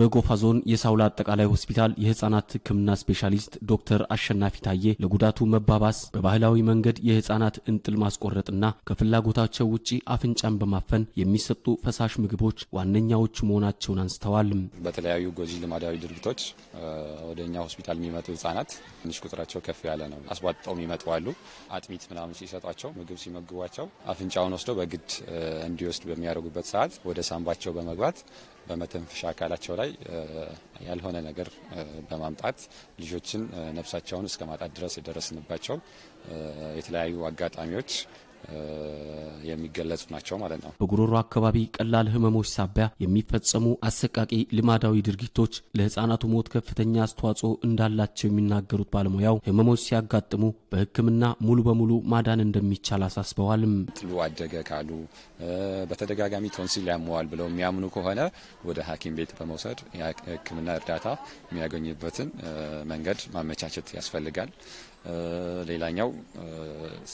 በጎፋ ዞን የሳውላ አጠቃላይ ሆስፒታል የህፃናት ሕክምና ስፔሻሊስት ዶክተር አሸናፊ ታዬ ለጉዳቱ መባባስ በባህላዊ መንገድ የህፃናት እንጥል ማስቆረጥና ከፍላጎታቸው ውጪ አፍንጫን በማፈን የሚሰጡ ፈሳሽ ምግቦች ዋነኛዎች መሆናቸውን አንስተዋል። በተለያዩ ጎጂ ልማዳዊ ድርጊቶች ወደ እኛ ሆስፒታል የሚመጡ ህጻናት ትንሽ ቁጥራቸው ከፍ ያለ ነው። አስቧጥጠው የሚመጡ አሉ። አጥሚት ምናምን ሲሰጧቸው ምግብ ሲመግቧቸው አፍንጫውን ወስደው በግድ እንዲወስድ በሚያደርጉበት ሰዓት ወደ ሳንባቸው በመግባት በመተንፈሻ አካላቸው ላይ ያልሆነ ነገር በማምጣት ልጆችን ነፍሳቸውን እስከ ማጣት ድረስ የደረስንባቸው የተለያዩ አጋጣሚዎች የሚገለጹ ናቸው ማለት ነው። በጉሮሮ አካባቢ ቀላል ህመሞች ሳቢያ የሚፈጸሙ አሰቃቂ ልማዳዊ ድርጊቶች ለህፃናቱ ሞት ከፍተኛ አስተዋጽኦ እንዳላቸው የሚናገሩት ባለሙያው ህመሞች ሲያጋጥሙ በሕክምና ሙሉ በሙሉ ማዳን እንደሚቻል አሳስበዋልም። ጥሉ አደገ ካሉ በተደጋጋሚ ቶንሲል ያመዋል ብለው የሚያምኑ ከሆነ ወደ ሐኪም ቤት በመውሰድ የሕክምና እርዳታ የሚያገኝበትን መንገድ ማመቻቸት ያስፈልጋል። ሌላኛው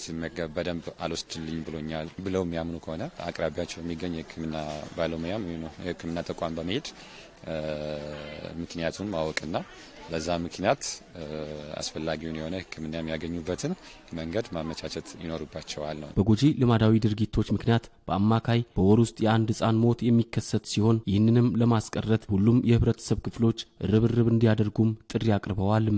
ሲመገብ በደንብ አልወስድልኝ ብሎኛል ብለው የሚያምኑ ከሆነ አቅራቢያቸው የሚገኝ የህክምና ባለሙያም የህክምና ተቋም በመሄድ ምክንያቱን ማወቅና ለዛ ምክንያት አስፈላጊውን የሆነ ሕክምና የሚያገኙበትን መንገድ ማመቻቸት ይኖርባቸዋል ነው። በጎጂ ልማዳዊ ድርጊቶች ምክንያት በአማካይ በወር ውስጥ የአንድ ሕፃን ሞት የሚከሰት ሲሆን ይህንንም ለማስቀረት ሁሉም የህብረተሰብ ክፍሎች ርብርብ እንዲያደርጉም ጥሪ አቅርበዋል።